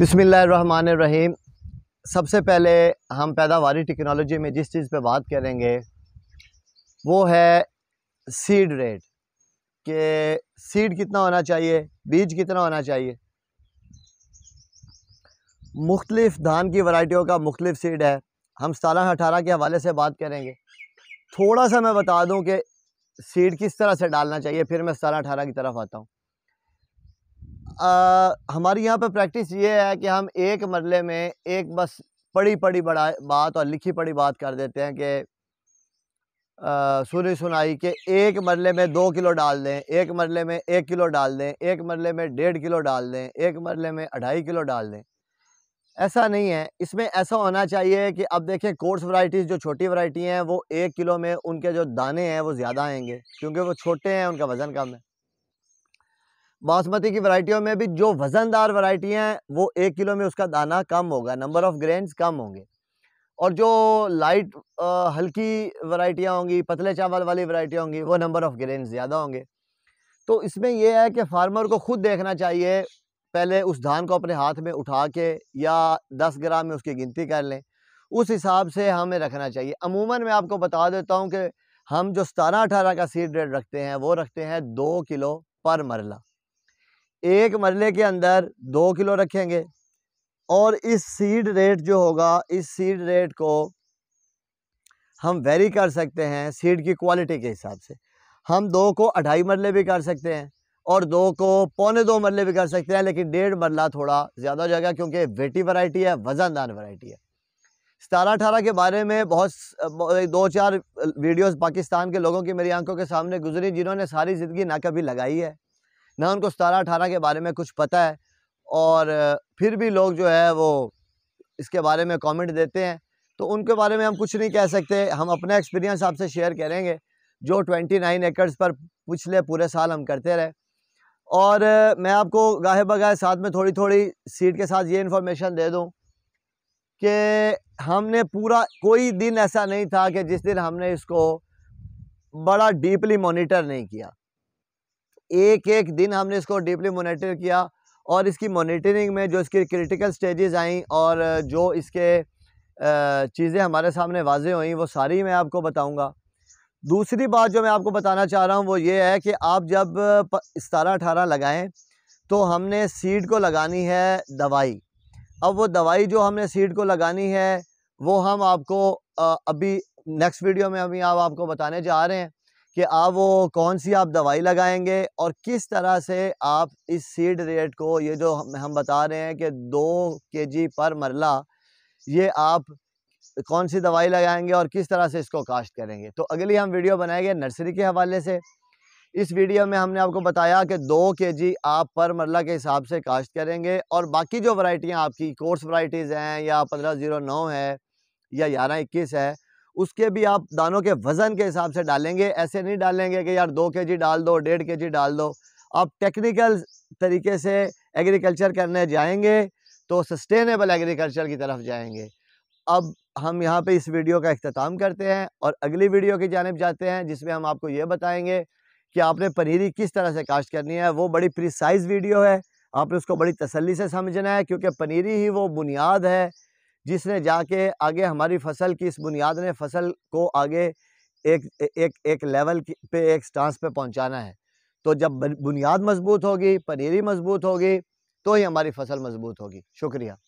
बिसमीम सबसे पहले हम पैदावारी टेक्नोलॉजी में जिस चीज़ पे बात करेंगे वो है सीड रेट कि सीड कितना होना चाहिए बीज कितना होना चाहिए मुख्तलिफ़ धान की वैरायटियों का मुख्तलिफ सीड है हम सतारह अठारह के हवाले से बात करेंगे थोड़ा सा मैं बता दूं कि सीड किस तरह से डालना चाहिए फिर मैं सतारह अठारह की तरफ आता हूँ आ, हमारी यहाँ पर प्रैक्टिस ये है कि हम एक मरले में एक बस पढ़ी पढ़ी बड़ा बात और लिखी पढ़ी बात कर देते हैं कि सुनी सुनाई के एक मरले में दो किलो डाल दें एक मरले में एक किलो डाल दें एक मरले में डेढ़ किलो डाल दें एक मरले में अढ़ाई किलो डाल दें ऐसा नहीं है इसमें ऐसा होना चाहिए कि अब देखें कोर्स वराइटीज़ जो छोटी वराइटी हैं वो एक किलो में उनके जो दाने हैं वो ज़्यादा आएंगे क्योंकि वो छोटे हैं उनका वज़न कम है बासमती की वैरायटियों में भी जो वज़नदार वैरायटियाँ हैं वो एक किलो में उसका दाना कम होगा नंबर ऑफ़ ग्रेन्स कम होंगे और जो लाइट आ, हल्की वरायटियाँ होंगी पतले चावल वाली वरायटियाँ होंगी वो नंबर ऑफ़ ग्रेन ज़्यादा होंगे तो इसमें यह है कि फार्मर को ख़ुद देखना चाहिए पहले उस धान को अपने हाथ में उठा के या दस ग्राम में उसकी गिनती कर लें उस हिसाब से हमें रखना चाहिए अमूमन मैं आपको बता देता हूँ कि हम जो सतारह अठारह का सीड रेट रखते हैं वो रखते हैं दो किलो पर मरला एक मरले के अंदर दो किलो रखेंगे और इस सीड रेट जो होगा इस सीड रेट को हम वेरी कर सकते हैं सीड की क्वालिटी के हिसाब से हम दो को अढ़ाई मरले भी कर सकते हैं और दो को पौने दो मरले भी कर सकते हैं लेकिन डेढ़ मरला थोड़ा ज़्यादा हो जाएगा क्योंकि वेटी वैरायटी है वज़नदार वैरायटी है सतारह अठारह के बारे में बहुत दो चार वीडियोस पाकिस्तान के लोगों की मेरी आंखों के सामने गुजरी जिन्होंने सारी ज़िंदगी ना कभी लगाई है ना उनको सतारह अठारह के बारे में कुछ पता है और फिर भी लोग जो है वो इसके बारे में कमेंट देते हैं तो उनके बारे में हम कुछ नहीं कह सकते हम अपना एक्सपीरियंस आपसे शेयर करेंगे जो ट्वेंटी नाइन एकर्स पर पिछले पूरे साल हम करते रहे और मैं आपको गाहे बगाहे साथ में थोड़ी थोड़ी सीट के साथ ये इन्फॉर्मेशन दे दूँ कि हमने पूरा कोई दिन ऐसा नहीं था कि जिस दिन हमने इसको बड़ा डीपली मॉनिटर नहीं किया एक एक दिन हमने इसको डीपली मोनिटर किया और इसकी मोनिटरिंग में जो इसकी क्रिटिकल स्टेजेस आई और जो इसके चीज़ें हमारे सामने वाजे हुई वो सारी मैं आपको बताऊंगा दूसरी बात जो मैं आपको बताना चाह रहा हूँ वो ये है कि आप जब सतारह अठारह लगाएँ तो हमने सीड को लगानी है दवाई अब वो दवाई जो हमने सीड को लगानी है वो हम आपको अभी नेक्स्ट वीडियो में अभी आप आपको बताने जा रहे हैं कि आप वो कौन सी आप दवाई लगाएंगे और किस तरह से आप इस सीड रेट को ये जो हम बता रहे हैं कि दो के जी पर मरला ये आप कौन सी दवाई लगाएंगे और किस तरह से इसको काश्त करेंगे तो अगली हम वीडियो बनाएंगे नर्सरी के हवाले से इस वीडियो में हमने आपको बताया कि दो के जी आप पर मरला के हिसाब से काश्त करेंगे और बाकी जो वराइटियाँ आपकी कोर्स वराइटीज़ हैं या पंद्रह ज़ीरो नौ है या ग्यारह इक्कीस है उसके भी आप दानों के वज़न के हिसाब से डालेंगे ऐसे नहीं डालेंगे कि यार दो के जी डाल दो डेढ़ के जी डाल दो आप टेक्निकल तरीके से एग्रीकल्चर करने जाएंगे तो सस्टेनेबल एग्रीकल्चर की तरफ जाएंगे अब हम यहाँ पे इस वीडियो का अख्ताम करते हैं और अगली वीडियो की जानब जाते हैं जिसमें हम आपको ये बताएंगे कि आपने पनीरी किस तरह से काश्त करनी है वो बड़ी प्रिसाइज वीडियो है आपने उसको बड़ी तसल्ली से समझना है क्योंकि पनीरी ही वो बुनियाद है जिसने जाके आगे हमारी फसल की इस बुनियाद ने फसल को आगे एक एक एक लेवल पे एक स्टांस पे पहुंचाना है तो जब बुनियाद मजबूत होगी पनीरी मजबूत होगी तो ही हमारी फसल मजबूत होगी शुक्रिया